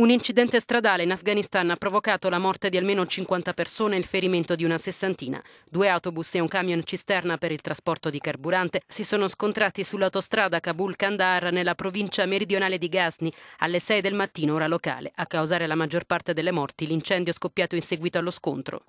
Un incidente stradale in Afghanistan ha provocato la morte di almeno 50 persone e il ferimento di una sessantina. Due autobus e un camion cisterna per il trasporto di carburante si sono scontrati sull'autostrada Kabul-Kandahar nella provincia meridionale di Ghazni alle 6 del mattino ora locale. A causare la maggior parte delle morti l'incendio è scoppiato in seguito allo scontro.